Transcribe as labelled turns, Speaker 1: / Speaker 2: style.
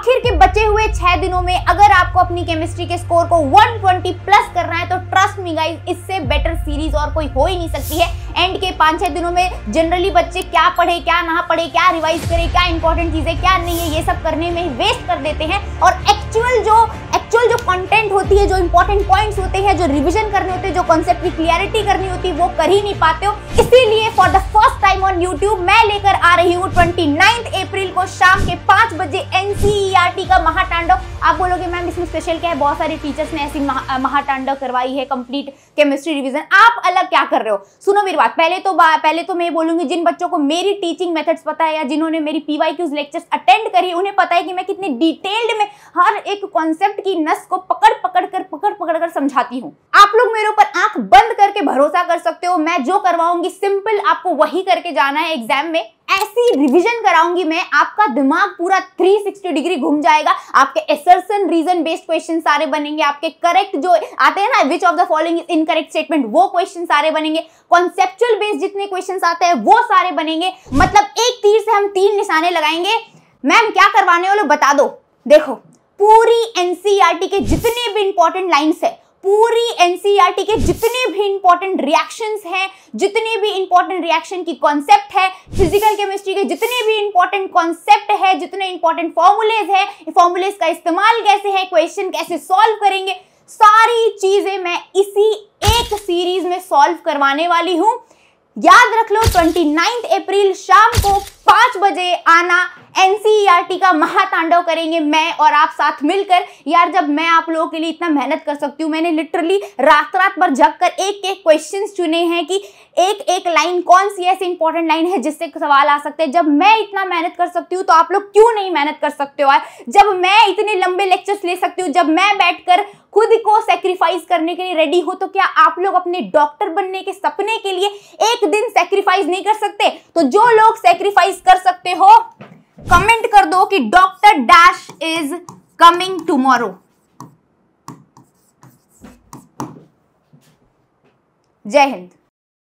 Speaker 1: आखिर के बचे हुए छह दिनों में अगर आपको अपनी केमिस्ट्री के स्कोर को 120 प्लस करना है तो ट्रस्ट मी गाइस इससे बेटर सीरीज और कोई हो ही नहीं सकती है एंड के पांच छह दिनों में जनरली बच्चे क्या पढ़े क्या ना पढ़े क्या रिवाइज करे क्या इंपॉर्टेंट चीजें क्या नहीं है ये सब करने में वेस्ट कर देते हैं और एक्चुअल जो एक्चुअल जो कंटेंट होती है जो इंपॉर्टेंट पॉइंट्स होते हैं जो रिविजन करने होते हैं जो कॉन्सेप्ट की क्लियरिटी करनी होती है वो कर ही नहीं पाते हो इसीलिए for the first time on YouTube मैं लेकर आ रही हूँ ट्वेंटी अप्रैल को शाम के पाँच बजे एनसीईआरटी e का महाटांडव आप बोलोगे मैम इसमें स्पेशल क्या है बहुत सारे टीचर्स ने ऐसी महा, करवाई है कंप्लीट केमिस्ट्री रिवीजन आप अलग क्या कर रहे हो सुनो मेरी बात पहले तो बा, पहले तो मैं बोलूंगी जिन बच्चों को मेरी टीचिंग मेथड्स पता है या जिन्होंने मेरी पीवाई क्यूज लेक्चर्स अटेंड करी उन्हें पता है कि मैं कितनी डिटेल्ड में हर एक कॉन्सेप्ट की नस को पकड़ पकड़ कर पकड़ पकड़ कर समझाती हूँ आप लोग मेरे ऊपर आंख बंद करके भरोसा कर सकते हो मैं जो करवाऊंगी सिंपल आपको वही करके जाना है एग्जाम में ऐसी रिवीजन कराऊंगी मैं आपका दिमाग पूरा 360 डिग्री घूम जाएगा आपके एसर्सन रीजन बेस्ड क्वेश्चन सारे बनेंगे आपके करेक्ट जो आते हैं ना which of the following is incorrect statement वो क्वेश्चन सारे बनेंगे कॉन्सेप्चुअल बेस्ड जितने क्वेश्चन आते हैं वो सारे बनेंगे मतलब एक तीर से हम तीन निशाने लगाएंगे मैम क्या करवाने वाले बता दो देखो पूरी एनसीईआरटी e के जितने भी इंपॉर्टेंट लाइंस है पूरी एनसीईआरटी e के जितने भी इंपॉर्टेंट रिएक्शंस हैं जितने भी इंपॉर्टेंट रिएक्शन की कॉन्सेप्ट है फिजिकल केमिस्ट्री के जितने भी इंपॉर्टेंट कॉन्सेप्ट है जितने इंपॉर्टेंट फॉर्मुलेज है फॉर्मुलेज का इस्तेमाल कैसे है क्वेश्चन कैसे सॉल्व करेंगे सारी चीजें मैं इसी एक सीरीज में सॉल्व करवाने वाली हूं याद रख लो ट्वेंटी अप्रैल शाम को पांच बजे आना एनसीईआरटी का महातांडव करेंगे मैं और आप साथ मिलकर यार जब मैं आप लोगों के लिए इतना मेहनत कर सकती हूँ मैंने लिटरली रात रात भर जग कर एक एक क्वेश्चन चुने हैं कि एक एक लाइन कौन सी ऐसी इंपॉर्टेंट लाइन है जिससे सवाल आ सकते हैं जब मैं इतना मेहनत कर सकती हूँ तो आप लोग क्यों नहीं मेहनत कर सकते हो यार जब मैं इतने लंबे लेक्चर्स ले सकती हूँ जब मैं बैठकर खुद को सेक्रीफाइस करने के लिए रेडी हो तो क्या आप लोग अपने डॉक्टर बनने के सपने के लिए एक दिन सेक्रीफाइस नहीं कर सकते तो जो लोग सेक्रीफाइस कर सकते हो कमेंट कर दो कि doctor dash is coming tomorrow जय हिंद